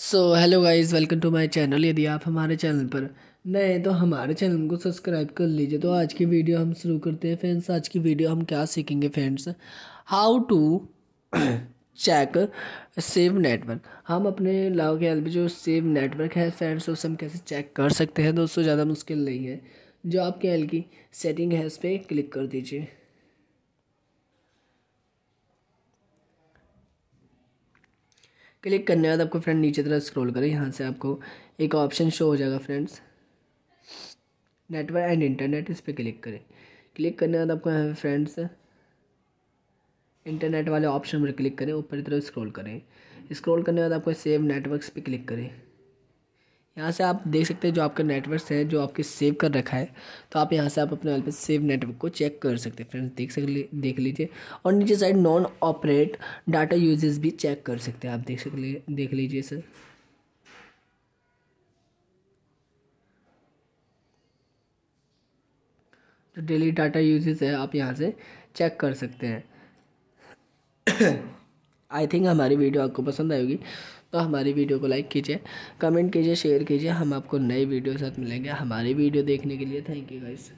so hello guys welcome to my channel यदि आप हमारे चैनल पर नए हैं तो हमारे चैनल को सब्सक्राइब कर लीजिए तो आज की वीडियो हम शुरू करते हैं फ्रेंड्स आज की वीडियो हम क्या सीखेंगे friends how to check save network हम अपने लाओ के हेल्प जो सेव नेटवर्क है फ्रेंड्स उसे हम कैसे चेक कर सकते हैं दोस्तों ज़्यादा मुश्किल नहीं है जो आपके एल की सेटिंग है उस पर क्लिक कर दीजिए क्लिक करने के बाद आपको फ्रेंड नीचे तरफ स्क्रॉल करें यहाँ से आपको एक ऑप्शन शो हो जाएगा फ्रेंड्स नेटवर्क एंड इंटरनेट इस पर क्लिक करें क्लिक करने के बाद आपको यहाँ पे फ्रेंड्स इंटरनेट वाले ऑप्शन पर क्लिक करें ऊपर की तरफ स्क्रॉल करें स्क्रॉल करने के बाद आपको सेव नेटवर्क्स पे क्लिक करें यहाँ से आप देख सकते हैं जो आपका नेटवर्क है जो आपके सेव कर रखा है तो आप यहाँ से आप अपने पे सेव नेटवर्क को चेक कर सकते हैं फ्रेंड्स देख सक देख लीजिए और नीचे side non operate data uses भी चेक कर सकते हैं आप देख सक देख लीजिए सर जो डेली डाटा यूजेस है आप यहाँ से चेक कर सकते हैं आई थिंक हमारी वीडियो आपको पसंद आएगी तो हमारी वीडियो को लाइक कीजिए कमेंट कीजिए शेयर कीजिए हम आपको नई वीडियो के साथ मिलेंगे हमारी वीडियो देखने के लिए थैंक यू गाइस